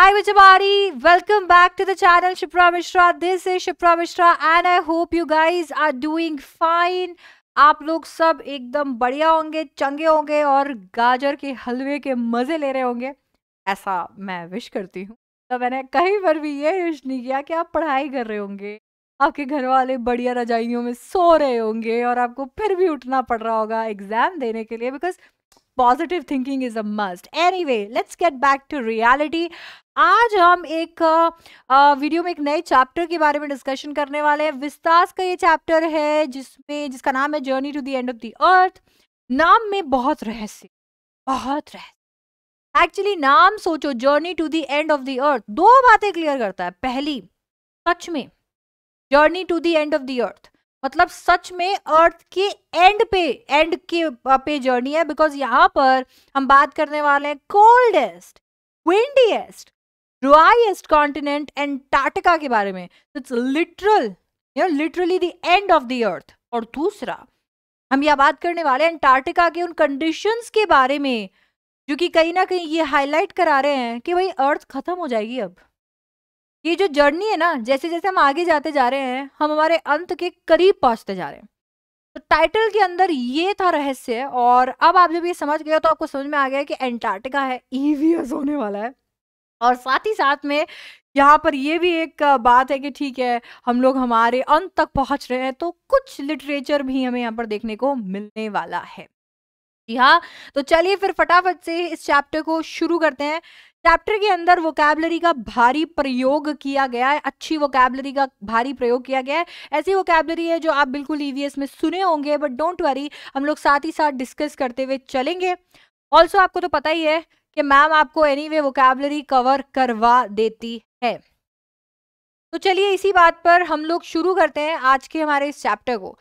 Hi Vijabari, welcome back to the channel Shipra Mishra. This is Shipra Mishra and I hope you guys are doing fine. आप लोग सब एकदम बढ़िया होंगे चंगे होंगे और गाजर के हलवे के मज़े ले रहे होंगे ऐसा मैं विश करती हूँ तो मैंने कहीं पर भी ये विश नहीं किया कि आप पढ़ाई कर रहे होंगे आपके घर वाले बढ़िया रजाइयों में सो रहे होंगे और आपको फिर भी उठना पड़ रहा होगा एग्ज़ाम देने के लिए because positive thinking is a must anyway let's get back to reality आज हम एक वीडियो में एक नए चैप्टर के बारे में डिस्कशन करने वाले हैं विस्तास का ये चैप्टर है जिसमें जिसका नाम है journey to the end of the earth नाम में बहुत रहस्य बहुत रहस्य एक्चुअली नाम सोचो journey to the end of the earth दो बातें क्लियर करता है पहली सच में journey to the end of the earth मतलब सच में अर्थ के एंड पे एंड के पे जर्नी है बिकॉज यहाँ पर हम बात करने वाले हैं coldest windiest driest continent Antarctica के बारे में it's literal you literally the end of the earth और दूसरा हम यह बात करने वाले हैं अंटार्कटिका के उन कंडीशंस के बारे में जो कि कहीं ना कहीं ये हाईलाइट करा रहे हैं कि भाई अर्थ खत्म हो जाएगी अब ये जो जर्नी है ना जैसे जैसे हम आगे जाते जा रहे हैं हम हमारे अंत के करीब पहुंचते जा रहे हैं तो टाइटल के अंदर ये था रहस्य और अब आप जब ये समझ गए तो आपको समझ में आ गया कि एंटार्क्टिका है ईवीएस e होने वाला है और साथ ही साथ में यहाँ पर ये भी एक बात है कि ठीक है हम लोग हमारे अंत तक पहुँच रहे हैं तो कुछ लिटरेचर भी हमें यहाँ पर देखने को मिलने वाला है जी हाँ तो चलिए फिर फटाफट से इस चैप्टर को शुरू करते हैं चैप्टर के अंदर वोकैबलरी का भारी प्रयोग किया गया है अच्छी वोकैबलरी का भारी प्रयोग किया गया है ऐसी वोकैबलरी है जो आप बिल्कुल ईवीएस में सुने होंगे बट डोंट वरी हम लोग साथ ही साथ डिस्कस करते हुए चलेंगे ऑल्सो आपको तो पता ही है कि मैम आपको एनी वे वोकेबलरी कवर करवा देती है तो चलिए इसी बात पर हम लोग शुरू करते हैं आज के हमारे इस चैप्टर को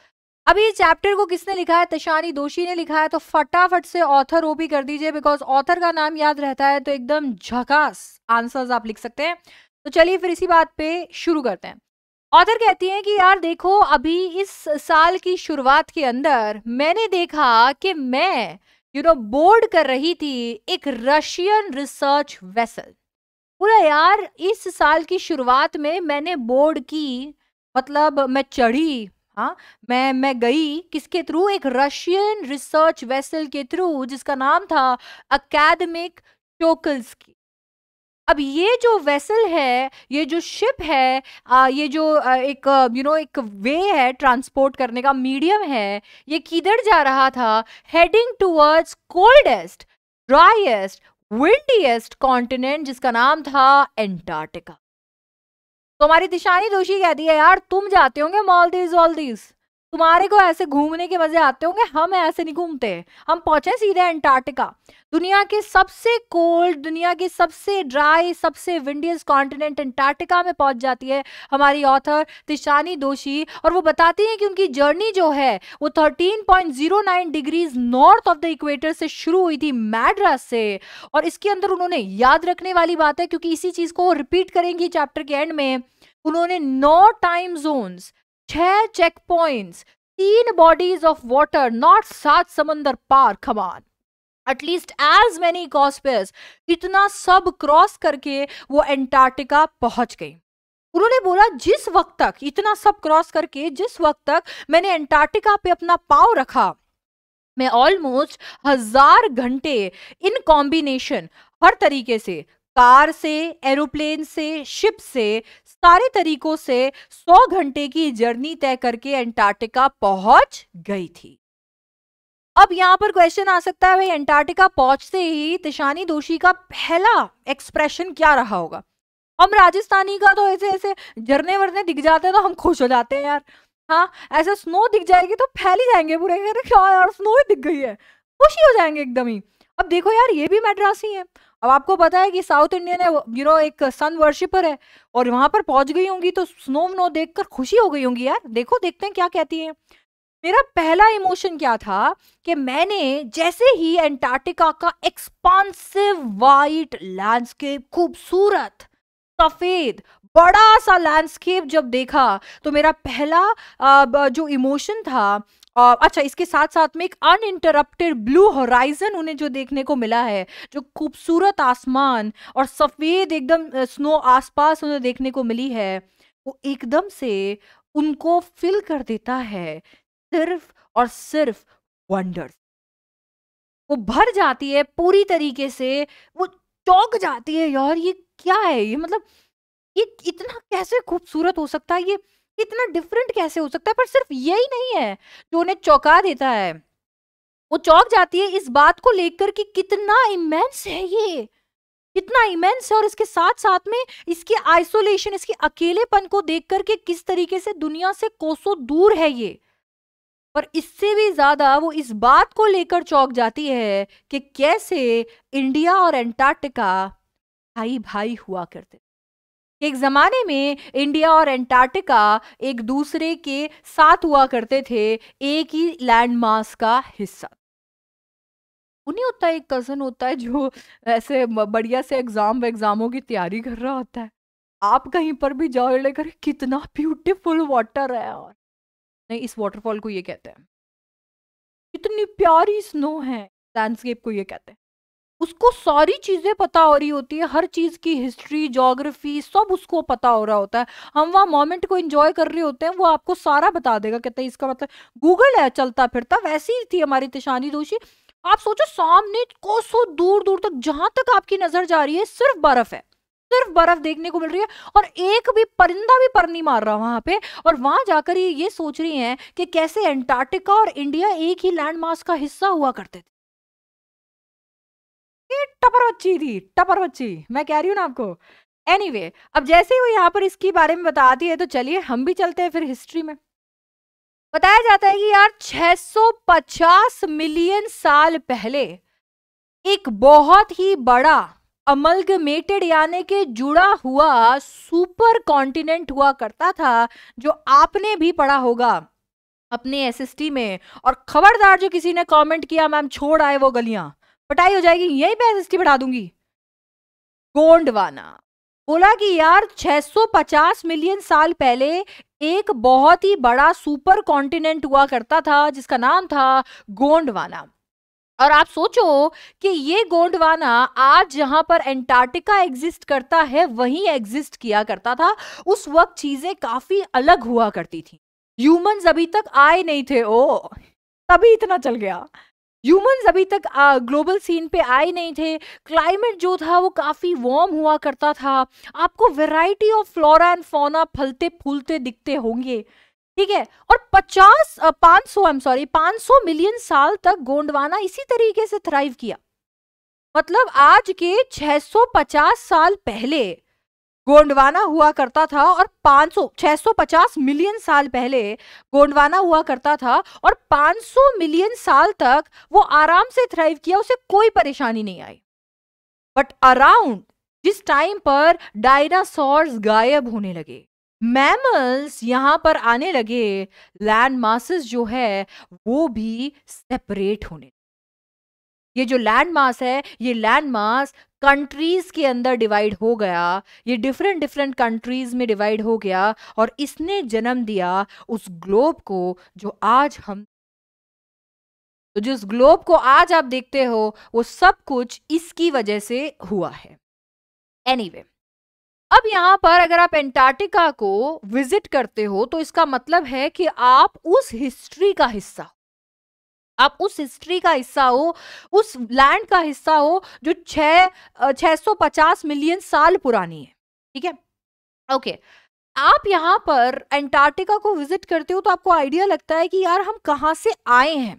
अभी ये चैप्टर को किसने लिखा है तशानी दोषी ने लिखा है तो फटाफट से ऑथर वो भी कर दीजिए बिकॉज ऑथर का नाम याद रहता है तो एकदम झकास आंसर्स आप लिख सकते हैं तो चलिए फिर इसी बात पे शुरू करते हैं ऑथर कहती हैं कि यार देखो अभी इस साल की शुरुआत के अंदर मैंने देखा कि मैं यू नो बोर्ड कर रही थी एक रशियन रिसर्च वेसल पूरा यार इस साल की शुरुआत में मैंने बोर्ड की मतलब मैं चढ़ी हाँ मैं मैं गई किसके थ्रू एक रशियन रिसर्च वेसल के थ्रू जिसका नाम था अकेडमिक की अब ये जो वेसल है ये जो शिप है आ, ये जो आ, एक यू नो एक वे है ट्रांसपोर्ट करने का मीडियम है ये किधर जा रहा था heading towards coldest driest windiest continent जिसका नाम था एंटार्क्टिका तुम्हारी दिशानी दिशानी जोशी कहती है यार तुम जाते होंगे मॉल दीज ऑल दीज तुम्हारे को ऐसे घूमने के मजे आते होंगे हम ऐसे नहीं घूमते हम पहुंचे सीधे एंटार्क्टिका दुनिया के सबसे कोल्ड दुनिया के सबसे ड्राई सबसे विंडियस कॉन्टिनेंट एंटार्क्टिका में पहुंच जाती है हमारी ऑथर तिशानी दोषी और वो बताती हैं कि उनकी जर्नी जो है वो 13.09 degrees north of the equator से शुरू हुई थी मैड्रास से और इसके अंदर उन्होंने याद रखने वाली बात है क्योंकि इसी चीज़ को रिपीट करेंगी चैप्टर के एंड में उन्होंने नौ टाइम जोन्स छह चेक पॉइंट तीन बॉडीज ऑफ वॉटर नॉट सात समंदर पार खमान एटलीस्ट एज मैनी कॉस्पेस इतना सब क्रॉस करके वो एंटार्क्टिका पहुंच गई उन्होंने बोला जिस वक्त तक इतना सब क्रॉस करके जिस वक्त तक मैंने एंटार्क्टिका पे अपना पाव रखा मैं ऑलमोस्ट हजार घंटे इन कॉम्बिनेशन हर तरीके से कार से एरोप्लेन से शिप से सारे तरीकों से 100 घंटे की जर्नी तय करके एंटार्क्टिका पहुंच गई थी अब यहाँ पर क्वेश्चन आ सकता है भाई एंटार्क्टिका पहुंचते ही तिशानी दोषी का पहला एक्सप्रेशन क्या रहा होगा हम राजस्थानी का तो ऐसे ऐसे झरने वरने दिख जाते हैं तो हम खुश हो जाते हैं यार हाँ ऐसे स्नो दिख जाएगी तो फैल ही जाएंगे पूरे क्या यार स्नो ही दिख गई है खुशी हो जाएंगे एकदम ही अब देखो यार ये भी ही है अब आपको पता है कि साउथ इंडियन है यू नो एक सन वर्शिपर है और वहां पर पहुंच गई होंगी तो स्नो वनो देख कर खुशी हो गई होंगी यार देखो देखते हैं क्या कहती है मेरा पहला इमोशन क्या था कि मैंने जैसे ही एंटार्क्टिका का एक्सपांसिव वाइट लैंडस्केप खूबसूरत सफेद बड़ा सा लैंडस्केप जब देखा तो मेरा पहला जो इमोशन था और अच्छा इसके साथ साथ में एक अनइंटरप्टेड ब्लू होराइजन उन्हें जो देखने को मिला है जो खूबसूरत आसमान और सफ़ेद एकदम स्नो आसपास उन्हें देखने को मिली है वो एकदम से उनको फिल कर देता है सिर्फ और सिर्फ वंडर्स वो भर जाती है पूरी तरीके से वो चौंक जाती है यार ये क्या है ये मतलब ये इतना कैसे खूबसूरत हो सकता है ये इतना डिफरेंट कैसे हो सकता है पर सिर्फ यही नहीं है जो उन्हें चौंका देता है वो चौंक जाती है इस बात को लेकर कि कितना इमेंस है ये कितना इमेंस है और इसके साथ साथ में इसकी आइसोलेशन इसके अकेलेपन को देख करके किस तरीके से दुनिया से कोसो दूर है ये और इससे भी ज्यादा वो इस बात को लेकर चौंक जाती है कि कैसे इंडिया और एंटार्क्टिका भाई भाई हुआ करते एक ज़माने में इंडिया और एंटार्क्टिका एक दूसरे के साथ हुआ करते थे एक ही लैंड मास का हिस्सा उन्हीं होता है एक कज़न होता है जो ऐसे बढ़िया से एग्ज़ाम एग्ज़ामों की तैयारी कर रहा होता है आप कहीं पर भी जाओ लेकर कितना ब्यूटीफुल वाटर है और नहीं इस वाटरफॉल को ये कहते हैं कितनी प्यारी स्नो है लैंडस्केप को ये कहते हैं उसको सारी चीज़ें पता हो रही होती है हर चीज़ की हिस्ट्री जोग्राफी सब उसको पता हो रहा होता है हम वहाँ मोमेंट को इन्जॉय कर रहे होते हैं वो आपको सारा बता देगा कहते हैं इसका मतलब गूगल है चलता फिरता वैसी ही थी हमारी तिशानी दोषी आप सोचो सामने सो दूर दूर तक जहाँ तक आपकी नज़र जा रही है सिर्फ बर्फ़ है सिर्फ बर्फ देखने को मिल रही है और एक भी परिंदा भी पर नहीं मार रहा वहां पे और वहां जाकर ये ये सोच रही हैं कि कैसे एंटार्क्टिका और इंडिया एक ही लैंड मास का हिस्सा हुआ करते थे टपर बच्ची थी टपर बच्ची मैं कह रही हूँ ना आपको एनी anyway, अब जैसे ही वो यहाँ पर इसके बारे में बताती है तो चलिए हम भी चलते हैं फिर हिस्ट्री में बताया जाता है कि यार 650 मिलियन साल पहले एक बहुत ही बड़ा अमलगमेटेड यानी के जुड़ा हुआ सुपर कॉन्टिनेंट हुआ करता था जो आपने भी पढ़ा होगा अपने एसएसटी में और खबरदार जो किसी ने कमेंट किया मैम छोड़ आए वो गलियां पटाई हो जाएगी यही मैं एसएसटी बढ़ा दूंगी गोंडवाना बोला कि यार 650 मिलियन साल पहले एक बहुत ही बड़ा सुपर कॉन्टिनेंट हुआ करता था जिसका नाम था गोंडवाना और आप सोचो कि ये गोंडवाना आज जहां पर एंटार्क्टिका एग्जिस्ट करता है वहीं एग्जिस्ट किया करता था उस वक्त चीजें काफी अलग हुआ करती थी ह्यूमंस अभी तक आए नहीं थे ओ तभी इतना चल गया ह्यूमंस अभी तक ग्लोबल सीन पे आए नहीं थे क्लाइमेट जो था वो काफ़ी वार्म हुआ करता था आपको variety of flora and fauna फलते फूलते दिखते होंगे ठीक है और 50 पाँच सौ आई एम सॉरी 500 मिलियन साल तक गोंडवाना इसी तरीके से थ्राइव किया मतलब आज के 650 साल पहले गोंडवाना हुआ करता था और 500 650 मिलियन साल पहले गोंडवाना हुआ करता था और 500 मिलियन साल तक वो आराम से थ्राइव किया उसे कोई परेशानी नहीं आई बट अराउंड जिस टाइम पर डायनासोर्स गायब होने लगे मैमल्स यहाँ पर आने लगे लैंड मासस जो है वो भी सेपरेट होने ये जो लैंड मास है ये लैंड मास कंट्रीज के अंदर डिवाइड हो गया ये डिफरेंट डिफरेंट कंट्रीज में डिवाइड हो गया और इसने जन्म दिया उस ग्लोब को जो आज हम तो जिस ग्लोब को आज आप देखते हो वो सब कुछ इसकी वजह से हुआ है एनीवे anyway, अब यहाँ पर अगर आप एंटार्क्टिका को विजिट करते हो तो इसका मतलब है कि आप उस हिस्ट्री का हिस्सा आप उस हिस्ट्री का हिस्सा हो उस लैंड का हिस्सा हो जो छ छह सौ पचास मिलियन साल पुरानी है ठीक है ओके आप यहाँ पर एंटार्क्टिका को विजिट करते हो तो आपको आइडिया लगता है कि यार हम कहाँ से आए हैं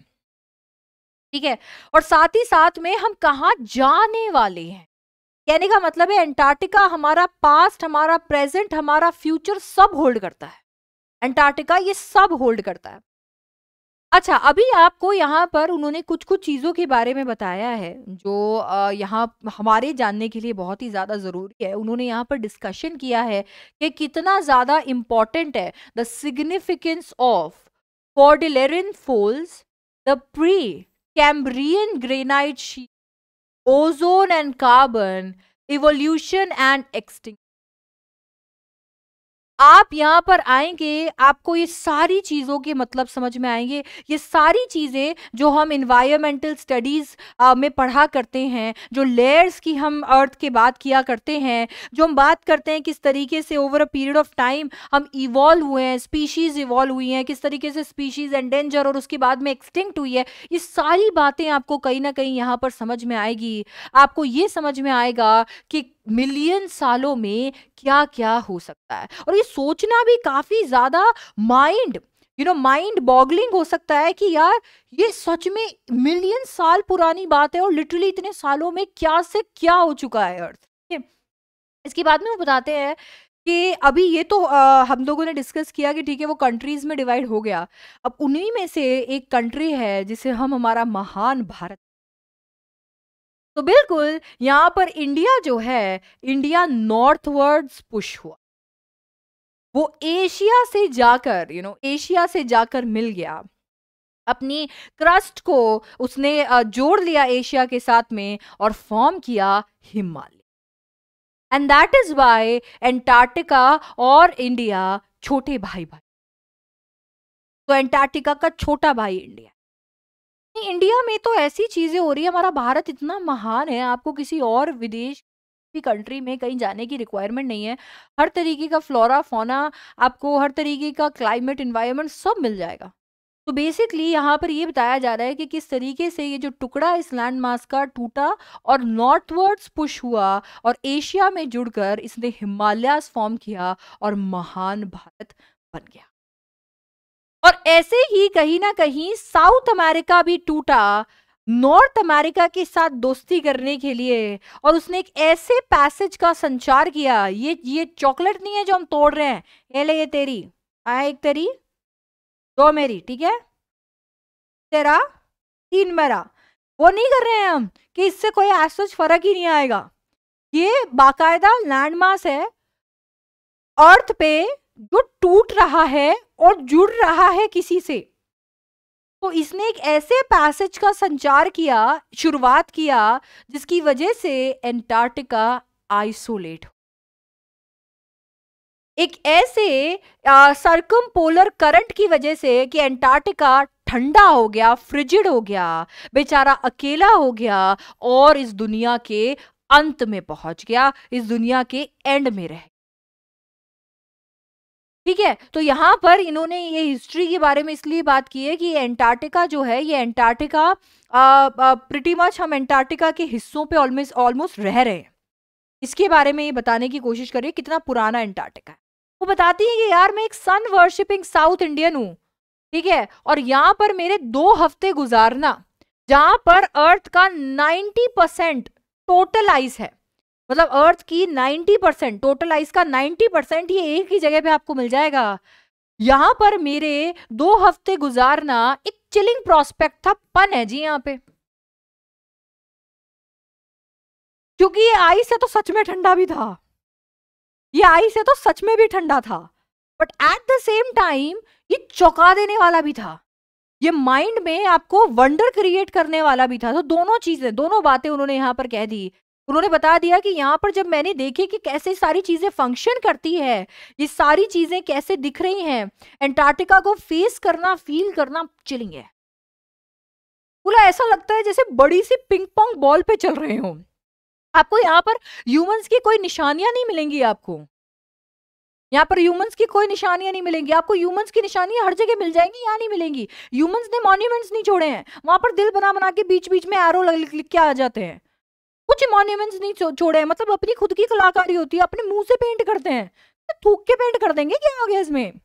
ठीक है और साथ ही साथ में हम कहाँ जाने वाले हैं कहने का मतलब है एंटार्क्टिका हमारा पास्ट हमारा प्रेजेंट हमारा फ्यूचर सब होल्ड करता है एंटार्क्टिका ये सब होल्ड करता है अच्छा, अभी आपको यहाँ पर उन्होंने कुछ-कुछ चीज़ों के बारे में बताया है, जो यहाँ हमारे जानने के लिए बहुत ही ज़्यादा ज़रूरी है। उन्होंने यहाँ पर डिस्कशन किया है कि कितना ज़्यादा इंपॉर्टेंट है the significance of cordilleran folds, the Precambrian granite sheet, ozone and carbon, evolution and extinction आप यहाँ पर आएंगे आपको ये सारी चीज़ों के मतलब समझ में आएंगे ये सारी चीज़ें जो हम इन्वायरमेंटल स्टडीज़ में पढ़ा करते हैं जो लेयर्स की हम अर्थ के बात किया करते हैं जो हम बात करते हैं किस तरीके से over a period of time हम इवॉल्व हुए हैं स्पीशीज़ इवॉल्व हुई हैं किस तरीके से स्पीशीज़ एंडेंजर और उसके बाद में एक्सटिंक्ट हुई है ये सारी बातें आपको कहीं ना कहीं यहाँ पर समझ में आएगी आपको ये समझ में आएगा कि मिलियन सालों में क्या क्या हो सकता है और ये सोचना भी काफ़ी ज़्यादा mind you know mind boggling हो सकता है कि यार ये सच में मिलियन साल पुरानी बात है और लिटरली इतने सालों में क्या से क्या हो चुका है अर्थ इसके बाद में वो बताते हैं कि अभी ये तो आ, हम लोगों ने डिस्कस किया कि ठीक है वो कंट्रीज में डिवाइड हो गया अब उन्हीं में से एक कंट्री है जिसे हम हमारा महान भारत तो बिल्कुल यहां पर इंडिया जो है इंडिया नॉर्थवर्ड्स पुश हुआ वो एशिया से जाकर यू नो एशिया से जाकर मिल गया अपनी क्रस्ट को उसने जोड़ लिया एशिया के साथ में और फॉर्म किया Himalaya and that is why Antarctica और इंडिया छोटे भाई भाई तो एंटार्क्टिका का छोटा भाई इंडिया इंडिया में तो ऐसी चीजें हो रही है हमारा भारत इतना महान है आपको किसी और विदेश भी कंट्री में कहीं जाने की रिक्वायरमेंट नहीं है हर तरीके का फ्लोरा फोना आपको हर तरीके का क्लाइमेट इन्वायरमेंट सब मिल जाएगा तो बेसिकली यहाँ पर ये बताया जा रहा है कि किस तरीके से ये जो टुकड़ा इस लैंड मास का टूटा और नॉर्थवर्ड्स पुश हुआ और एशिया में जुड़कर इसने हिमालयास फॉर्म किया और महान भारत बन गया और ऐसे ही कहीं ना कहीं साउथ अमेरिका भी टूटा नॉर्थ अमेरिका के साथ दोस्ती करने के लिए और उसने एक ऐसे पैसेज का संचार किया ये ये चॉकलेट नहीं है जो हम तोड़ रहे हैं ये ले ये तेरी आया एक तेरी दो मेरी ठीक है तेरा तीन मेरा वो नहीं कर रहे हैं हम कि इससे कोई एसोच फर्क ही नहीं आएगा ये बाकायदा लैंडमार्क है अर्थ पे जो टूट रहा है और जुड़ रहा है किसी से तो इसने एक ऐसे पैसेज का संचार किया शुरुआत किया जिसकी वजह से एंटार्क्टिका आइसोलेट एक ऐसे सरकम पोलर करंट की वजह से कि एंटार्क्टिका ठंडा हो गया फ्रिजिड हो गया बेचारा अकेला हो गया और इस दुनिया के अंत में पहुंच गया इस दुनिया के एंड में रह ठीक है तो यहाँ पर इन्होंने ये हिस्ट्री के बारे में इसलिए बात की है कि एंटार्टिका जो है ये एंटार्टिका प्रिटी मच हम एंटार्टिका के हिस्सों पे ऑलमोस्ट ऑलमोस्ट रह रहे हैं इसके बारे में ये बताने की कोशिश करिए कितना पुराना एंटार्टिका है वो बताती है कि यार मैं एक सन वर्शिपिंग साउथ इंडियन हूँ ठीक है और यहाँ पर मेरे दो हफ्ते गुजारना जहाँ पर अर्थ का नाइन्टी परसेंट टोटल आइस है मतलब अर्थ की 90 परसेंट टोटल आइस का 90 परसेंट ये एक ही जगह पे आपको मिल जाएगा यहाँ पर मेरे दो हफ्ते गुजारना एक चिलिंग प्रोस्पेक्ट था पन है जी यहाँ पे क्योंकि ये आइस है तो सच में ठंडा भी था ये आइस है तो सच में भी ठंडा था but at the same time ये चौंका देने वाला भी था ये माइंड में आपको वंडर क्रिएट करने वाला भी था तो दोनों चीजें दोनों बातें उन्होंने यहां पर कह दी उन्होंने बता दिया कि यहाँ पर जब मैंने देखी कि कैसे सारी चीज़ें फंक्शन करती है ये सारी चीज़ें कैसे दिख रही हैं एंटार्क्टिका को फेस करना फील करना चिलिंग है बोला ऐसा लगता है जैसे बड़ी सी पिंग पोंग बॉल पे चल रहे हो आपको यहाँ पर ह्यूमंस की कोई निशानियां नहीं मिलेंगी आपको यहाँ पर ह्यूमंस की कोई निशानियां नहीं मिलेंगी आपको ह्यूमंस की निशानियां हर जगह मिल जाएंगी यहाँ नहीं मिलेंगी ह्यूमंस ने मॉन्यूमेंट्स नहीं छोड़े हैं वहां पर दिल बना बना के बीच बीच में एरो लिख के आ जाते हैं कुछ मॉन्यूमेंट्स नहीं छोड़े हैं मतलब अपनी खुद की कलाकारी होती है अपने मुंह से पेंट करते हैं तो थूक के पेंट कर देंगे क्या हो गया इसमें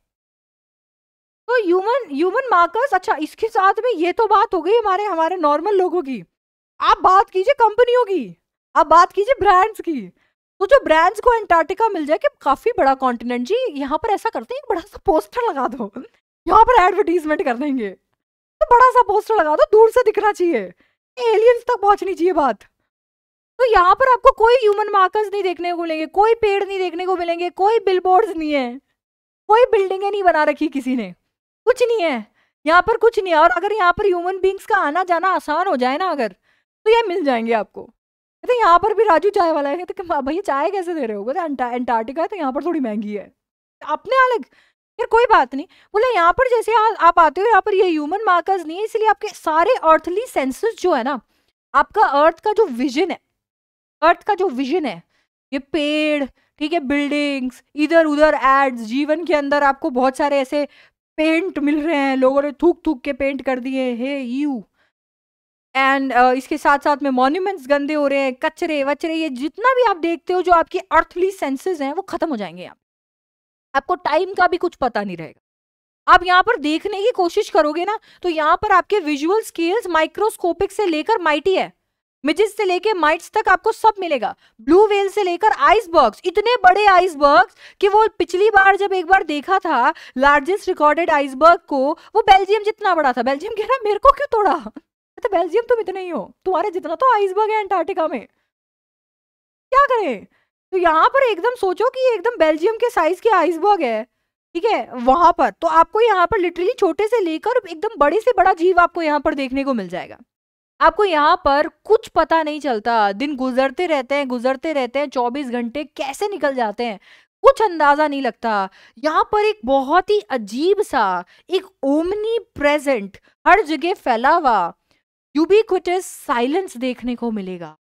तो ह्यूमन ह्यूमन मार्कर्स अच्छा इसके साथ में ये तो बात हो गई हमारे हमारे नॉर्मल लोगों की आप बात कीजिए कंपनियों की आप बात कीजिए ब्रांड्स की तो जो ब्रांड्स को एंटार्क्टिका मिल जाए कि काफी बड़ा कॉन्टिनेंट जी यहाँ पर ऐसा करते हैं बड़ा सा पोस्टर लगा दो यहाँ पर एडवर्टीजमेंट कर देंगे तो बड़ा सा पोस्टर लगा दो दूर से दिखना चाहिए एलियंस तक पहुंचनी चाहिए बात तो यहाँ पर आपको कोई ह्यूमन मार्कर्स नहीं देखने को मिलेंगे कोई पेड़ नहीं देखने को मिलेंगे कोई बिलबोर्ड्स नहीं है कोई बिल्डिंगें नहीं बना रखी किसी ने कुछ नहीं है यहाँ पर कुछ नहीं है और अगर यहाँ पर ह्यूमन बींग्स का आना जाना आसान हो जाए ना अगर तो ये मिल जाएंगे आपको कहते यहाँ पर भी राजू चाय वाला है कहते तो भैया चाय कैसे दे रहे हो कहते एंटार्टिका है तो यहाँ पर थोड़ी महंगी है अपने अलग फिर कोई बात नहीं बोले यहाँ पर जैसे आ, आप आते हो यहाँ पर ये ह्यूमन मार्कर्स नहीं है इसलिए आपके सारे अर्थली सेंसेस जो है ना आपका अर्थ का जो विजन है अर्थ का जो विजन है ये पेड़ ठीक है बिल्डिंग्स इधर उधर एड्स जीवन के अंदर आपको बहुत सारे ऐसे पेंट मिल रहे हैं लोगों ने थूक थूक के पेंट कर दिए हे यू एंड uh, इसके साथ साथ में मॉन्यूमेंट्स गंदे हो रहे हैं कचरे वचरे ये जितना भी आप देखते हो जो आपके अर्थली सेंसेस हैं वो खत्म हो जाएंगे आप आपको टाइम का भी कुछ पता नहीं रहेगा आप यहाँ पर देखने की कोशिश करोगे ना तो यहाँ पर आपके विजुअल स्केल्स माइक्रोस्कोपिक से लेकर माइटी है मिजिस से लेके माइट्स तक आपको सब मिलेगा ब्लू वेल से लेकर आइसबर्ग्स इतने बड़े आइसबर्ग्स कि वो पिछली बार जब एक बार देखा था लार्जेस्ट रिकॉर्डेड आइसबर्ग को वो बेल्जियम जितना बड़ा था बेल्जियम कह रहा मेरे को क्यों तोड़ा तो बेल्जियम तुम इतने ही हो तुम्हारे जितना तो आइसबर्ग है एंटार्टिका में क्या करें तो यहाँ पर एकदम सोचो कि एकदम बेल्जियम के साइज के आइसबर्ग है ठीक है वहां पर तो आपको यहाँ पर लिटरली छोटे से लेकर एकदम बड़े से बड़ा जीव आपको यहाँ पर देखने को मिल जाएगा आपको यहाँ पर कुछ पता नहीं चलता दिन गुजरते रहते हैं गुजरते रहते हैं चौबीस घंटे कैसे निकल जाते हैं कुछ अंदाजा नहीं लगता यहाँ पर एक बहुत ही अजीब सा एक ओमनी प्रेजेंट हर जगह फैला हुआ यूबिक्विटस साइलेंस देखने को मिलेगा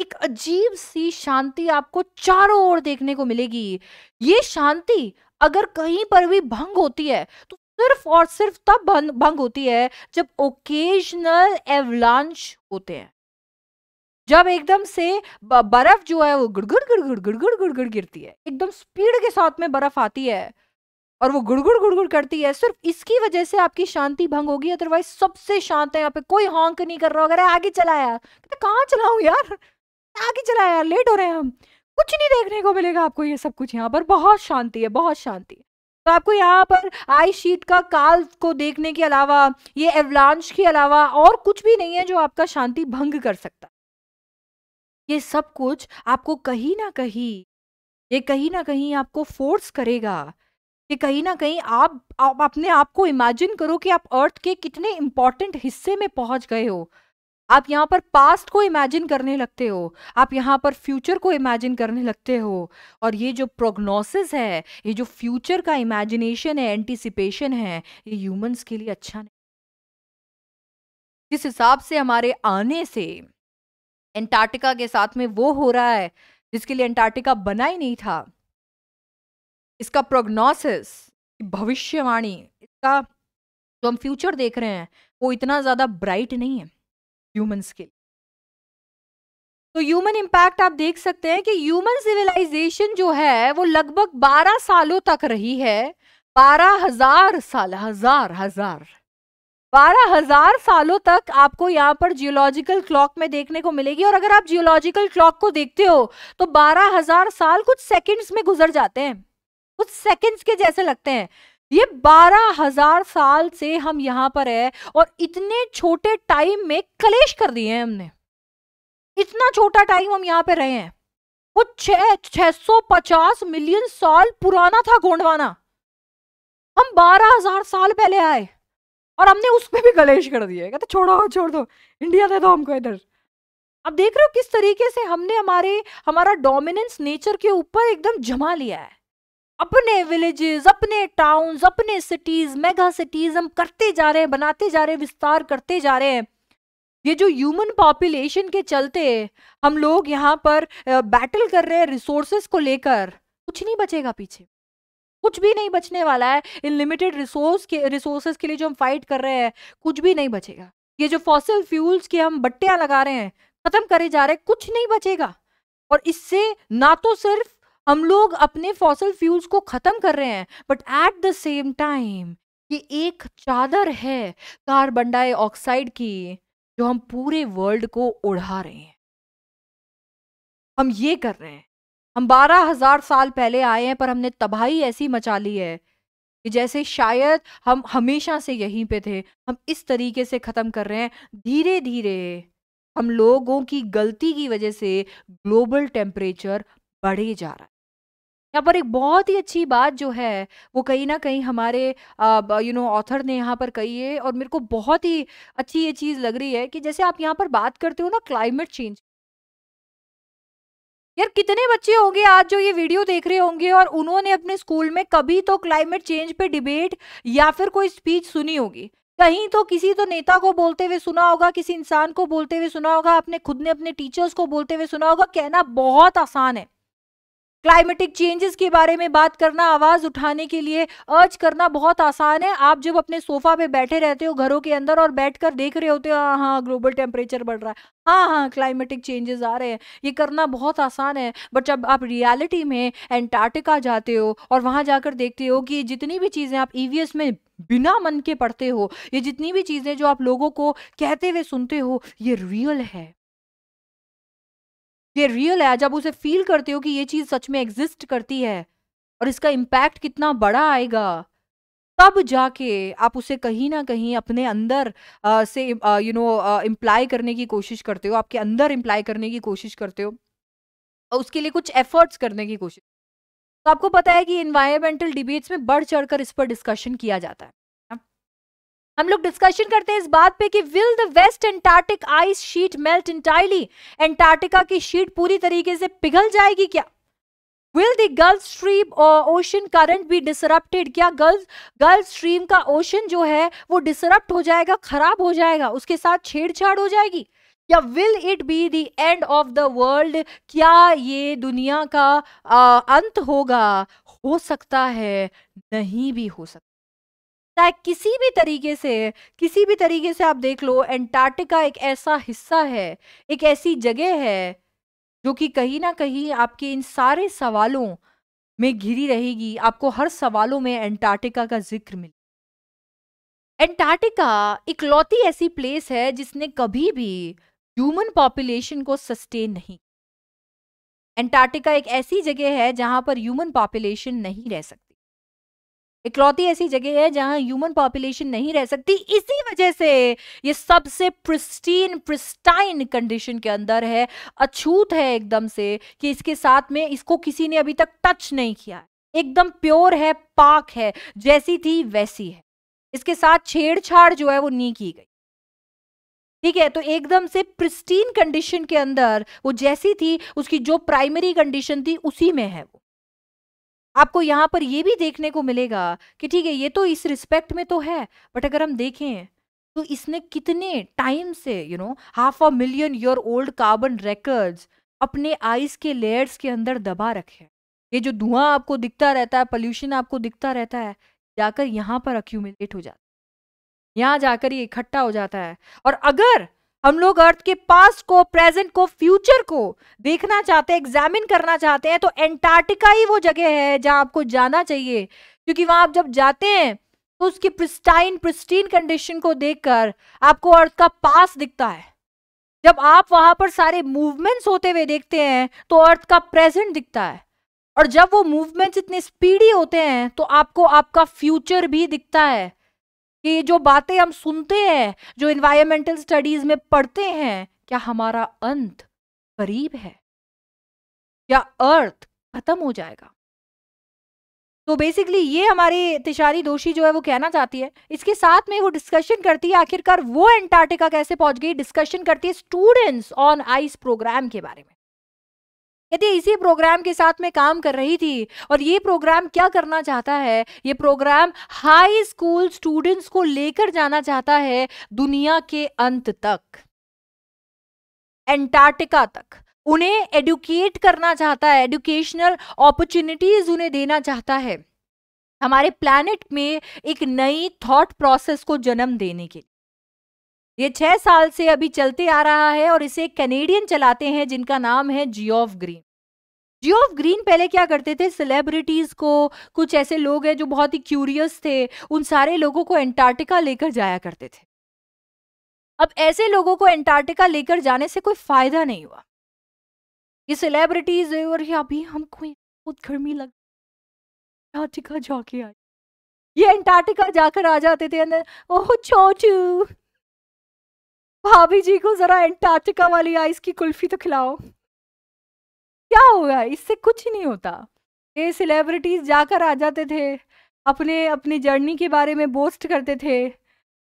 एक अजीब सी शांति आपको चारों ओर देखने को मिलेगी ये शांति अगर कहीं पर भी भंग होती है तो सिर्फ और सिर्फ तब भंग होती है जब ओकेजनल एवलांश होते हैं जब एकदम से बर्फ जो है वो गुड़गुड़ गुड़गुड़ गुड़गुड़ गुड़गुड़ गिरती है एकदम स्पीड के साथ में बर्फ आती है और वो गुड़गुड़ गुड़गुड़ करती है सिर्फ इसकी वजह से आपकी शांति भंग होगी अदरवाइज सबसे शांत है यहाँ पे कोई हॉन्क नहीं कर रहा अगर आगे चलाया तो कहाँ चलाऊ यार आगे चलाया यार लेट हो रहे हैं हम कुछ नहीं देखने को मिलेगा आपको ये सब कुछ यहाँ पर बहुत शांति है बहुत शांति है तो आपको यहाँ पर आई शीट का काल को देखने के अलावा ये एवलांश के अलावा और कुछ भी नहीं है जो आपका शांति भंग कर सकता ये सब कुछ आपको कहीं ना कहीं ये कहीं ना कहीं आपको फोर्स करेगा कि कहीं ना कहीं आप, आप अपने आप को इमेजिन करो कि आप अर्थ के कितने इंपॉर्टेंट हिस्से में पहुंच गए हो आप यहाँ पर पास्ट को इमेजिन करने लगते हो आप यहाँ पर फ्यूचर को इमेजिन करने लगते हो और ये जो प्रोग्नोसिस है ये जो फ्यूचर का इमेजिनेशन है एंटिसिपेशन है ये ह्यूमंस के लिए अच्छा नहीं जिस हिसाब से हमारे आने से एंटार्क्टिका के साथ में वो हो रहा है जिसके लिए एंटार्क्टिका बना ही नहीं था इसका प्रोग्नोसिस भविष्यवाणी इसका जो हम फ्यूचर देख रहे हैं वो इतना ज़्यादा ब्राइट नहीं है ह्यूमंस के लिए तो ह्यूमन इंपैक्ट आप देख सकते हैं कि ह्यूमन सिविलाइजेशन जो है वो लगभग 12 सालों तक रही है बारह हजार साल हजार हजार बारह हजार सालों तक आपको यहाँ पर जियोलॉजिकल क्लॉक में देखने को मिलेगी और अगर आप जियोलॉजिकल क्लॉक को देखते हो तो बारह हजार साल कुछ सेकंड्स में गुजर जाते हैं कुछ सेकंड्स के जैसे लगते हैं ये बारह हजार साल से हम यहाँ पर है और इतने छोटे टाइम में कलेश कर दिए हैं हमने इतना छोटा टाइम हम यहाँ पे रहे हैं वो छह सौ पचास मिलियन साल पुराना था गोंडवाना हम बारह हजार साल पहले आए और हमने उसमें भी कलेश कर दिया कहते छोड़ो छोड़ दो इंडिया दे दो हमको इधर अब देख रहे हो किस तरीके से हमने हमारे हमारा डोमिनेंस नेचर के ऊपर एकदम जमा लिया है अपने विलेजेस अपने टाउन्स अपने सिटीज मेगा सिटीज हम करते जा रहे हैं बनाते जा रहे हैं विस्तार करते जा रहे हैं ये जो ह्यूमन पॉपुलेशन के चलते हम लोग यहाँ पर बैटल कर रहे हैं रिसोर्सेस को लेकर कुछ नहीं बचेगा पीछे कुछ भी नहीं बचने वाला है इन लिमिटेड रिसोर्स के रिसोर्सेज के लिए जो हम फाइट कर रहे हैं कुछ भी नहीं बचेगा ये जो फॉसिल फ्यूल्स के हम बट्टियाँ लगा रहे हैं ख़त्म करे जा रहे हैं कुछ नहीं बचेगा और इससे ना तो सिर्फ हम लोग अपने फॉसल फ्यूल्स को ख़त्म कर रहे हैं but at the same time ये एक चादर है कार्बन डाइऑक्साइड की जो हम पूरे वर्ल्ड को उड़ा रहे हैं हम ये कर रहे हैं हम बारह हजार साल पहले आए हैं पर हमने तबाही ऐसी मचा ली है कि जैसे शायद हम हमेशा से यहीं पे थे हम इस तरीके से ख़त्म कर रहे हैं धीरे धीरे हम लोगों की गलती की वजह से ग्लोबल टेम्परेचर बढ़े जा रहा है यहाँ पर एक बहुत ही अच्छी बात जो है, वो कहीं ना कहीं हमारे यू नो ऑथर ने यहाँ पर कही है और मेरे को बहुत ही अच्छी ये चीज़ लग रही है कि जैसे आप यहाँ पर बात करते हो ना क्लाइमेट चेंज यार कितने बच्चे होंगे आज जो ये वीडियो देख रहे होंगे और उन्होंने अपने स्कूल में कभी तो क्लाइमेट चेंज पे डिबेट या फिर कोई स्पीच सुनी होगी। कहीं तो किसी तो नेता को बोलते हुए सुना होगा, किसी इंसान को बोलते हुए सुना होगा, अपने खुद ने अपने टीचर्स को बोलते हुए सुना होगा, कहना बहुत आसान है। क्लाइमेटिक चेंजेस के बारे में बात करना आवाज उठाने के लिए अर्ज करना बहुत आसान है आप जब अपने सोफा पे बैठे रहते हो घरों के अंदर और बैठकर देख रहे होते हो हाँ हाँ ग्लोबल टेम्परेचर बढ़ रहा है हाँ हाँ क्लाइमेटिक चेंजेस आ रहे हैं ये करना बहुत आसान है बट जब आप रियलिटी में एंटार्टिका जाते हो और वहाँ जाकर देखते हो कि जितनी भी चीज़ें आप ई e में बिना मन के पढ़ते हो ये जितनी भी चीज़ें जो आप लोगों को कहते हुए सुनते हो ये रियल है ये रियल है जब उसे फील करते हो कि ये चीज़ सच में एग्जिस्ट करती है और इसका इम्पैक्ट कितना बड़ा आएगा तब जाके आप उसे कहीं ना कहीं अपने अंदर आ, से यू नो इम्प्लाई करने की कोशिश करते हो आपके अंदर इम्प्लाई करने की कोशिश करते हो और उसके लिए कुछ एफर्ट्स करने की कोशिश तो आपको पता है कि इन्वायरमेंटल डिबेट्स में बढ़ चढ़कर इस पर डिस्कशन किया जाता है हम लोग डिस्कशन करते हैं इस बात पे कि will the West Antarctic ice sheet melt entirely Antarctica की शीट पूरी तरीके से पिघल जाएगी क्या will the Gulf Stream ocean current भी डिसरप्टेड क्या गल्फ गल्फ स्ट्रीम का ओशन जो है वो डिसरप्ट हो जाएगा खराब हो जाएगा उसके साथ छेड़छाड़ हो जाएगी या will it be the end of the world क्या ये दुनिया का आ, अंत होगा हो सकता है नहीं भी हो सकता चाहे किसी भी तरीके से किसी भी तरीके से आप देख लो एंटार्क्टिका एक ऐसा हिस्सा है एक ऐसी जगह है जो कि कहीं ना कहीं आपके इन सारे सवालों में घिरी रहेगी आपको हर सवालों में एंटार्क्टिका का जिक्र मिले एंटार्क्टिका इकलौती ऐसी प्लेस है जिसने कभी भी ह्यूमन पॉपुलेशन को सस्टेन नहीं एंटार्क्टिका एक ऐसी जगह है जहां पर ह्यूमन पॉपुलेशन नहीं रह सकती इकलौती ऐसी जगह है जहां ह्यूमन पॉपुलेशन नहीं रह सकती इसी वजह से ये सबसे प्रिस्टीन प्रिस्टाइन कंडीशन के अंदर है अछूत है एकदम से कि इसके साथ में इसको किसी ने अभी तक टच नहीं किया एकदम प्योर है पाक है जैसी थी वैसी है इसके साथ छेड़छाड़ जो है वो नहीं की गई ठीक है तो एकदम से प्रिस्टीन कंडीशन के अंदर वो जैसी थी उसकी जो प्राइमरी कंडीशन थी उसी में है वो आपको यहाँ पर ये भी देखने को मिलेगा कि ठीक है ये तो इस रिस्पेक्ट में तो है बट अगर हम देखें तो इसने कितने टाइम से you know half a million year old carbon records अपने आइस के लेयर्स के अंदर दबा रखे हैं ये जो धुआं आपको दिखता रहता है पोल्यूशन आपको दिखता रहता है जाकर यहाँ पर अक्यूमिलेट हो जाता है यहाँ जाकर ये इकट्ठा हो जाता है और अगर हम लोग अर्थ के पास्ट को प्रेजेंट को फ्यूचर को देखना चाहते हैं एग्जामिन करना चाहते हैं तो एंटार्टिका ही वो जगह है जहाँ आपको जाना चाहिए क्योंकि वहां आप जब जाते हैं तो उसकी प्रिस्टाइन प्रिस्टीन कंडीशन को देखकर आपको अर्थ का पास दिखता है जब आप वहां पर सारे मूवमेंट्स होते हुए देखते हैं तो अर्थ का प्रेजेंट दिखता है और जब वो मूवमेंट्स इतने स्पीडी होते हैं तो आपको आपका फ्यूचर भी दिखता है कि जो बातें हम सुनते हैं जो इन्वायरमेंटल स्टडीज में पढ़ते हैं क्या हमारा अंत करीब है या अर्थ खत्म हो जाएगा तो बेसिकली ये हमारी तिशारी दोषी जो है वो कहना चाहती है इसके साथ में वो डिस्कशन करती है आखिरकार वो एंटार्क्टिका कैसे पहुंच गई डिस्कशन करती है स्टूडेंट्स ऑन आइस प्रोग्राम के बारे में यदि इसी प्रोग्राम के साथ में काम कर रही थी और ये प्रोग्राम क्या करना चाहता है ये प्रोग्राम हाई स्कूल स्टूडेंट्स को लेकर जाना चाहता है दुनिया के अंत तक एंटार्टिका तक उन्हें एडुकेट करना चाहता है एडुकेशनल अपॉर्चुनिटीज उन्हें देना चाहता है हमारे प्लानिट में एक नई थॉट प्रोसेस को जन्म देने के लिए ये छह साल से अभी चलते आ रहा है और इसे कैनेडियन चलाते हैं जिनका नाम है Geoff Green Geoff Green पहले क्या करते थे सेलिब्रिटीज को कुछ ऐसे लोग हैं जो बहुत ही क्यूरियस थे उन सारे लोगों को एंटार्टिका लेकर जाया करते थे अब ऐसे लोगों को एंटार्टिका लेकर जाने से कोई फायदा नहीं हुआ ये सेलिब्रिटीज और ये अभी हमको बहुत गर्मी लग एंटार्टिका जाके आए ये एंटार्टिका जाकर आ जाते थे अंदर ओह चोचू भाभी जी को जरा एंटार्टिका वाली आइस की कुल्फी तो खिलाओ क्या होगा इससे कुछ ही नहीं होता ये सेलिब्रिटीज जाकर आ जाते थे अपने अपनी जर्नी के बारे में बोस्ट करते थे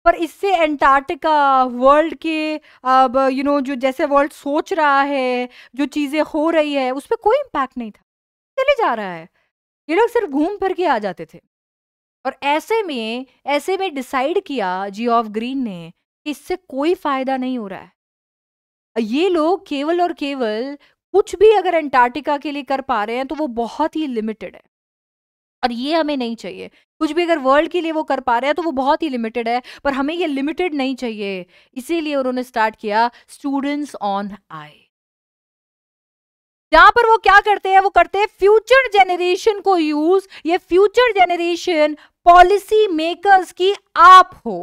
पर इससे एंटार्क्टिका वर्ल्ड के अब यू नो जो जैसे वर्ल्ड सोच रहा है जो चीज़ें हो रही है उस पर कोई इम्पैक्ट नहीं था चले जा रहा है ये लोग सिर्फ घूम फिर के आ जाते थे और ऐसे में ऐसे में डिसाइड किया जी ऑफ ग्रीन ने कि इससे कोई फ़ायदा नहीं हो रहा है ये लोग केवल और केवल कुछ भी अगर एंटार्टिका के लिए कर पा रहे हैं तो वो बहुत ही लिमिटेड है और ये हमें नहीं चाहिए कुछ भी अगर वर्ल्ड के लिए वो कर पा रहे हैं तो वो बहुत ही लिमिटेड है पर हमें ये लिमिटेड नहीं चाहिए इसीलिए उन्होंने स्टार्ट किया स्टूडेंट्स ऑन आई जहां पर वो क्या करते हैं वो करते हैं फ्यूचर जेनरेशन को यूज ये फ्यूचर जेनरेशन पॉलिसी मेकर्स की आप हो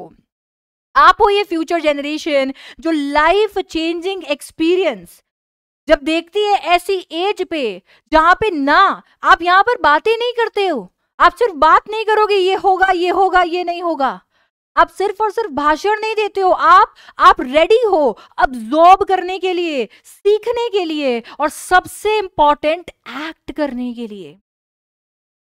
आप हो ये फ्यूचर जेनरेशन जो लाइफ चेंजिंग एक्सपीरियंस जब देखती है ऐसी एज पे जहां पे ना आप यहाँ पर बातें नहीं करते हो आप सिर्फ बात नहीं करोगे ये होगा ये होगा ये नहीं होगा आप सिर्फ और सिर्फ भाषण नहीं देते हो आप आप रेडी हो अब्जॉर्ब करने के लिए सीखने के लिए और सबसे इंपॉर्टेंट एक्ट करने के लिए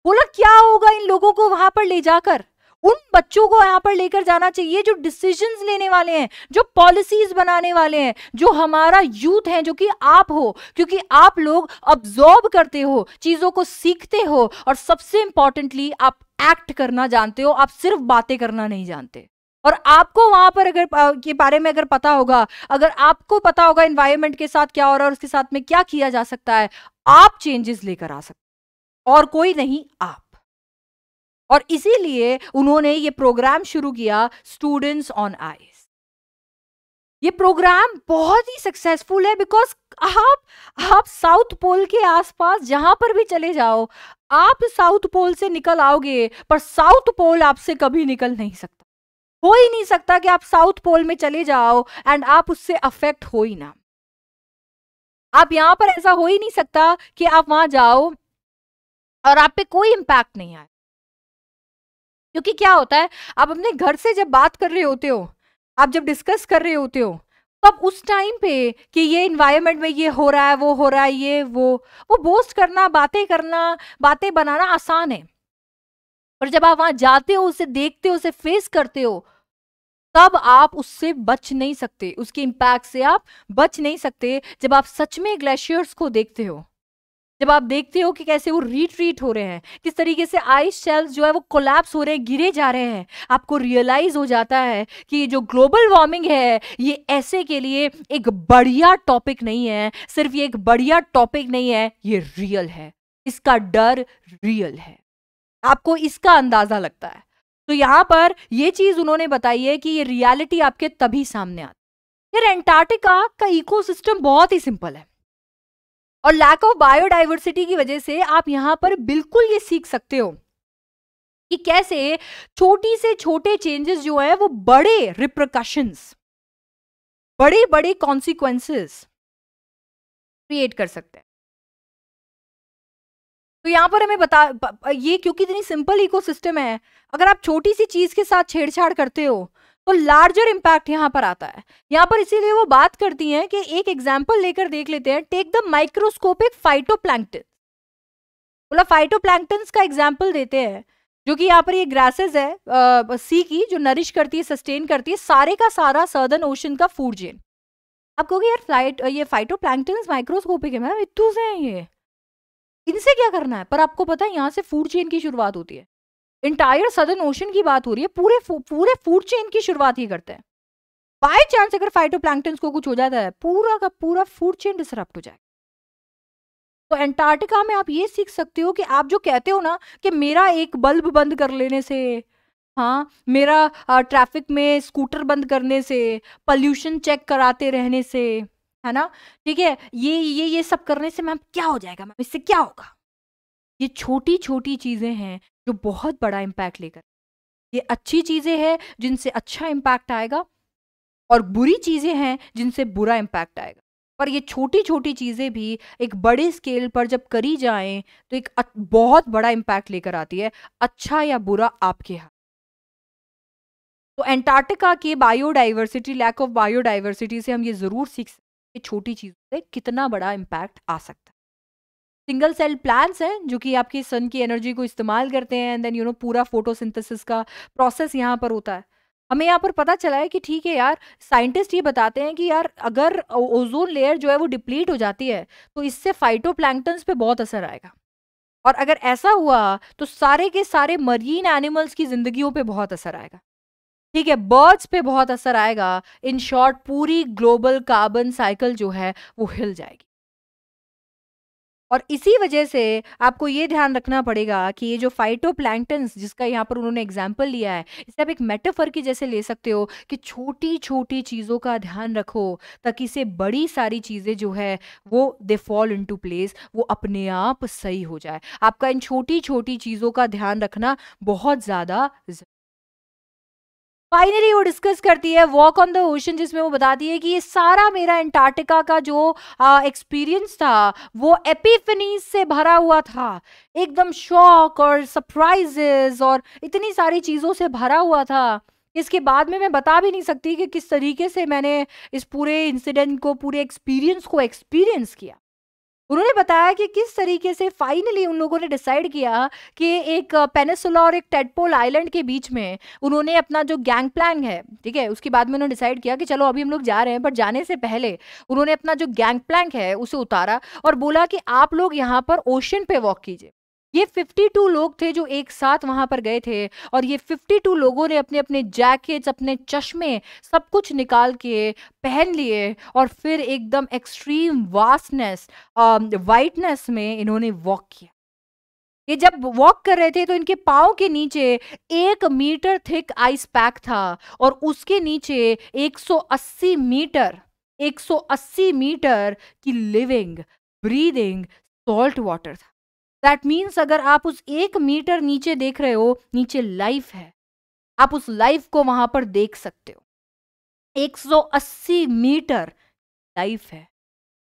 बोला क्या होगा इन लोगों को वहां पर ले जाकर उन बच्चों को यहाँ पर लेकर जाना चाहिए जो डिसीजन लेने वाले हैं जो पॉलिसीज बनाने वाले हैं जो हमारा यूथ है जो कि आप हो क्योंकि आप लोग ऑब्जॉर्ब करते हो चीज़ों को सीखते हो और सबसे इंपॉर्टेंटली आप एक्ट करना जानते हो आप सिर्फ बातें करना नहीं जानते और आपको वहां पर अगर के बारे में अगर पता होगा अगर आपको पता होगा इन्वायरमेंट के साथ क्या हो रहा है और उसके साथ में क्या किया जा सकता है आप चेंजेस लेकर आ सकते और कोई नहीं आप और इसीलिए उन्होंने ये प्रोग्राम शुरू किया स्टूडेंट्स ऑन आई ये प्रोग्राम बहुत ही सक्सेसफुल है बिकॉज आप आप साउथ पोल के आसपास जहां पर भी चले जाओ आप साउथ पोल से निकल आओगे पर साउथ पोल आपसे कभी निकल नहीं सकता हो ही नहीं सकता कि आप साउथ पोल में चले जाओ एंड आप उससे अफेक्ट हो ही ना आप यहां पर ऐसा हो ही नहीं सकता कि आप वहां जाओ और आप पे कोई इम्पैक्ट नहीं आए क्योंकि क्या होता है आप अपने घर से जब बात कर रहे होते हो आप जब डिस्कस कर रहे होते हो तो आप उस टाइम पे कि ये इन्वायरमेंट में ये हो रहा है वो हो रहा है ये वो वो बोस्ट करना बातें करना बातें बनाना आसान है पर जब आप वहां जाते हो उसे देखते हो उसे फेस करते हो तब आप उससे बच नहीं सकते उसके इम्पैक्ट से आप बच नहीं सकते जब आप सच में ग्लेशियर्स को देखते हो जब आप देखते हो कि कैसे वो रिट्रीट हो रहे हैं किस तरीके से आइस शेल्स जो है वो कोलैप्स हो रहे हैं गिरे जा रहे हैं आपको रियलाइज हो जाता है कि जो ग्लोबल वार्मिंग है ये ऐसे के लिए एक बढ़िया टॉपिक नहीं है सिर्फ ये एक बढ़िया टॉपिक नहीं है ये रियल है इसका डर रियल है आपको इसका अंदाजा लगता है तो यहाँ पर ये चीज उन्होंने बताई है कि ये रियलिटी आपके तभी सामने आती है एंटार्क्टिका का इकोसिस्टम बहुत ही सिंपल है और लैक ऑफ बायोडाइवर्सिटी की वजह से आप यहाँ पर बिल्कुल ये सीख सकते हो कि कैसे छोटी से छोटे चेंजेस जो है वो बड़े रिप्रकशंस बड़े बड़े कॉन्सिक्वेंसेस क्रिएट कर सकते हैं तो यहां पर हमें बता ये क्योंकि इतनी सिंपल इकोसिस्टम है अगर आप छोटी सी चीज के साथ छेड़छाड़ करते हो तो लार्जर इम्पैक्ट यहाँ पर आता है यहाँ पर इसीलिए वो बात करती हैं कि एक एग्जाम्पल लेकर देख लेते हैं टेक द माइक्रोस्कोपिक फाइटो बोला फाइटो का एग्जाम्पल देते हैं जो कि यहाँ पर ये ग्रासेस है आ, सी की जो नरिश करती है सस्टेन करती है सारे का सारा सदर्न ओशन का फूड जेन आप कहोगे यार फ्लाइट ये फाइटोप्लैंक्टन माइक्रोस्कोपिक है मैम इतू से हैं ये इनसे क्या करना है पर आपको पता है यहाँ से फूड चेन की शुरुआत होती है इंटायर सदर्न ओशन की बात हो रही है पूरे पूरे फूड चेन की शुरुआत ही करते हैं बाई चांस अगर फाइटो को कुछ हो जाता है पूरा का पूरा फूड चेन डिसरप्ट हो जाएगा तो एंटार्क्टिका में आप ये सीख सकते हो कि आप जो कहते हो ना कि मेरा एक बल्ब बंद कर लेने से हाँ मेरा ट्रैफिक में स्कूटर बंद करने से पल्यूशन चेक कराते रहने से है ना ठीक है ये ये ये सब करने से मैम क्या हो जाएगा मैम इससे क्या होगा ये छोटी छोटी चीज़ें हैं जो बहुत बड़ा इम्पैक्ट लेकर ये अच्छी चीज़ें हैं जिनसे अच्छा इम्पैक्ट आएगा और बुरी चीज़ें हैं जिनसे बुरा इम्पैक्ट आएगा पर ये छोटी छोटी चीज़ें भी एक बड़े स्केल पर जब करी जाएं तो एक बहुत बड़ा इम्पैक्ट लेकर आती है अच्छा या बुरा आपके हाथ तो एंटार्क्टिका के बायोडाइवर्सिटी लैक ऑफ बायोडाइवर्सिटी से हम ये ज़रूर सीख सकते हैं छोटी चीज़ों से कितना बड़ा इम्पैक्ट आ सकता है सिंगल सेल प्लांट्स हैं जो कि आपकी सन की एनर्जी को इस्तेमाल करते हैं एंड देन यू नो पूरा फोटोसिंथेसिस का प्रोसेस यहाँ पर होता है हमें यहाँ पर पता चला है कि ठीक है यार साइंटिस्ट ये बताते हैं कि यार अगर ओजोन लेयर जो है वो डिप्लीट हो जाती है तो इससे फाइटो पे बहुत असर आएगा और अगर ऐसा हुआ तो सारे के सारे मरीन एनिमल्स की जिंदगियों पे बहुत असर आएगा ठीक है बर्ड्स पे बहुत असर आएगा इन शॉर्ट पूरी ग्लोबल कार्बन साइकिल जो है वो हिल जाएगी और इसी वजह से आपको ये ध्यान रखना पड़ेगा कि ये जो फाइटो जिसका यहाँ पर उन्होंने एग्जाम्पल लिया है इसे आप एक मेटाफर की जैसे ले सकते हो कि छोटी छोटी चीज़ों का ध्यान रखो ताकि से बड़ी सारी चीज़ें जो है वो दे फॉल इन प्लेस वो अपने आप सही हो जाए आपका इन छोटी छोटी चीज़ों का ध्यान रखना बहुत ज़्यादा फाइनली वो डिस्कस करती है वॉक ऑन द ओशन जिसमें वो बताती है कि ये सारा मेरा एंटार्टिका का जो एक्सपीरियंस था वो एपिफनीज से भरा हुआ था एकदम शॉक और सरप्राइजेस और इतनी सारी चीज़ों से भरा हुआ था इसके बाद में मैं बता भी नहीं सकती कि किस तरीके से मैंने इस पूरे इंसिडेंट को पूरे एक्सपीरियंस को एक्सपीरियंस किया उन्होंने बताया कि किस तरीके से फाइनली उन लोगों ने डिसाइड किया कि एक पेनेसुला और एक टेडपोल आइलैंड के बीच में उन्होंने अपना जो गैंग प्लान है ठीक है उसके बाद में उन्होंने डिसाइड किया कि चलो अभी हम लोग जा रहे हैं पर जाने से पहले उन्होंने अपना जो गैंग प्लैंक है उसे उतारा और बोला कि आप लोग यहाँ पर ओशन पे वॉक कीजिए ये 52 लोग थे जो एक साथ वहां पर गए थे और ये 52 लोगों ने अपने अपने जैकेट्स अपने चश्मे सब कुछ निकाल के पहन लिए और फिर एकदम एक्सट्रीम वासनेस वाइटनेस में इन्होंने वॉक किया ये जब वॉक कर रहे थे तो इनके पाओ के नीचे एक मीटर थिक आइस पैक था और उसके नीचे 180 मीटर 180 मीटर की लिविंग ब्रीदिंग सॉल्ट वाटर था दैट मीन्स अगर आप उस एक मीटर नीचे देख रहे हो नीचे लाइफ है आप उस लाइफ को वहां पर देख सकते हो 180 मीटर लाइफ है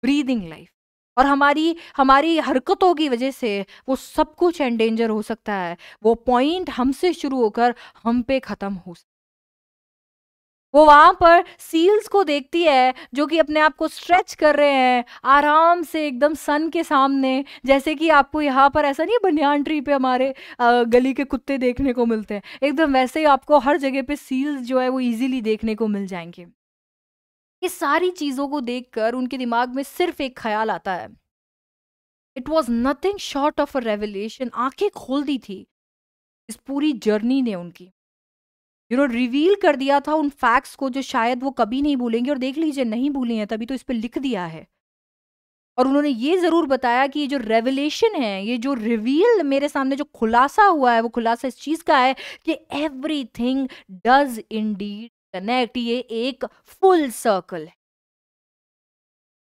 ब्रीदिंग लाइफ और हमारी हमारी हरकतों की वजह से वो सब कुछ एंडेंजर हो सकता है वो पॉइंट हमसे शुरू होकर हम पे ख़त्म हो सकता है वो वहाँ पर सील्स को देखती है जो कि अपने आप को स्ट्रेच कर रहे हैं आराम से एकदम सन के सामने जैसे कि आपको यहाँ पर ऐसा नहीं बनियान ट्री पे हमारे गली के कुत्ते देखने को मिलते हैं एकदम वैसे ही आपको हर जगह पे सील्स जो है वो ईजिली देखने को मिल जाएंगे ये सारी चीज़ों को देखकर उनके दिमाग में सिर्फ एक ख्याल आता है it was nothing short of a revolution आंखें खोल दी थी इस पूरी जर्नी ने उनकी यू नो रिवील कर दिया था उन फैक्ट्स को जो शायद वो कभी नहीं भूलेंगे और देख लीजिए नहीं भूले हैं तभी तो इस पर लिख दिया है और उन्होंने ये ज़रूर बताया कि ये जो रेवलेशन है ये जो रिवील मेरे सामने जो खुलासा हुआ है वो खुलासा इस चीज़ का है कि everything does interconnect ये एक फुल सर्कल है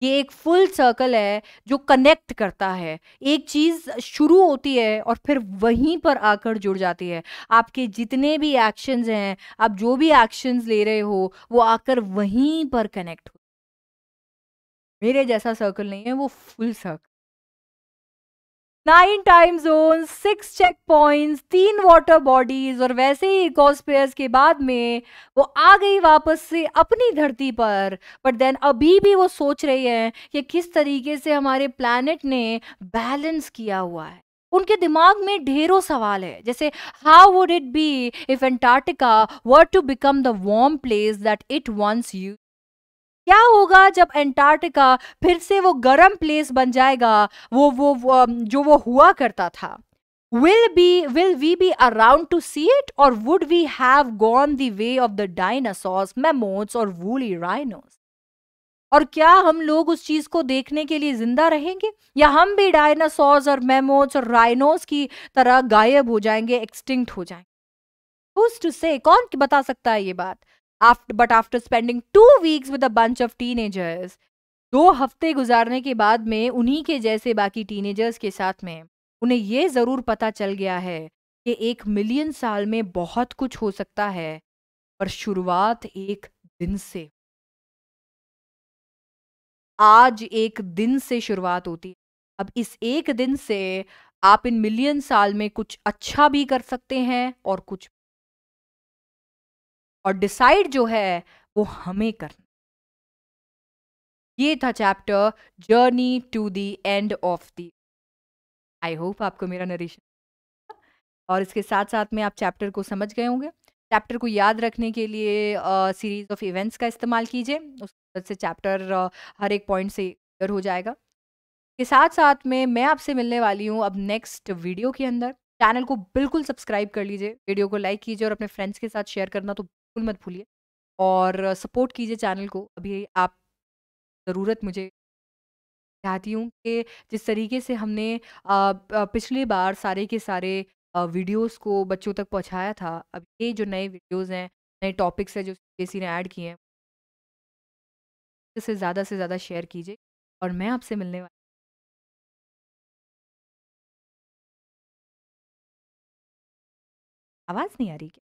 ये एक फुल सर्कल है जो कनेक्ट करता है एक चीज़ शुरू होती है और फिर वहीं पर आकर जुड़ जाती है आपके जितने भी एक्शंस हैं आप जो भी एक्शंस ले रहे हो वो आकर वहीं पर कनेक्ट हो मेरे जैसा सर्कल नहीं है वो full circle nine time zone six check point तीन वाटर बॉडीज और वैसे ही कॉस्पेयर्स के बाद में वो आ गई वापस से अपनी धरती पर बट देन अभी भी वो सोच रही है कि किस तरीके से हमारे प्लानट ने बैलेंस किया हुआ है उनके दिमाग में ढेरों सवाल है जैसे how would it be if Antarctica were to become the warm place that it wants you क्या होगा जब एंटार्क्टिका फिर से वो गर्म प्लेस बन जाएगा वो वो, वो जो वो हुआ करता था will be will we be around to see it or would we have gone the way of the dinosaurs mammoths or woolly rhinos और क्या हम लोग उस चीज को देखने के लिए जिंदा रहेंगे या हम भी डायनासोर्स और मेमोट्स और राइनोस की तरह गायब हो जाएंगे एक्सटिंक्ट हो जाएंगे टू से कौन बता सकता है ये बात after but after spending two weeks with a bunch of teenagers दो हफ्ते गुजारने के बाद में उन्हीं के जैसे बाकी टीनेजर्स के साथ में उन्हें ये ज़रूर पता चल गया है कि एक मिलियन साल में बहुत कुछ हो सकता है पर शुरुआत एक दिन से आज एक दिन से शुरुआत होती है अब इस एक दिन से आप इन मिलियन साल में कुछ अच्छा भी कर सकते हैं और कुछ और डिसाइड जो है वो हमें करना ये था chapter journey to the end of the I hope आपको मेरा नरेशन अच्छा और इसके साथ साथ में आप चैप्टर को समझ गए होंगे चैप्टर को याद रखने के लिए सीरीज ऑफ इवेंट्स का इस्तेमाल कीजिए उस मदद से चैप्टर हर एक पॉइंट से क्लियर हो जाएगा के साथ साथ में मैं आपसे मिलने वाली हूँ अब नेक्स्ट वीडियो के अंदर चैनल को बिल्कुल सब्सक्राइब कर लीजिए वीडियो को लाइक कीजिए और अपने फ्रेंड्स के साथ शेयर करना तो बिल्कुल मत भूलिए और सपोर्ट कीजिए चैनल को अभी आप ज़रूरत मुझे चाहती हूँ कि जिस तरीके से हमने पिछली बार सारे के सारे वीडियोस को बच्चों तक पहुँचाया था अब ये जो नए वीडियोस हैं नए टॉपिक्स हैं जो किसी ने ऐड किए हैं इसे ज़्यादा से ज़्यादा शेयर कीजिए और मैं आपसे मिलने वाली आवाज़ नहीं आ रही क्या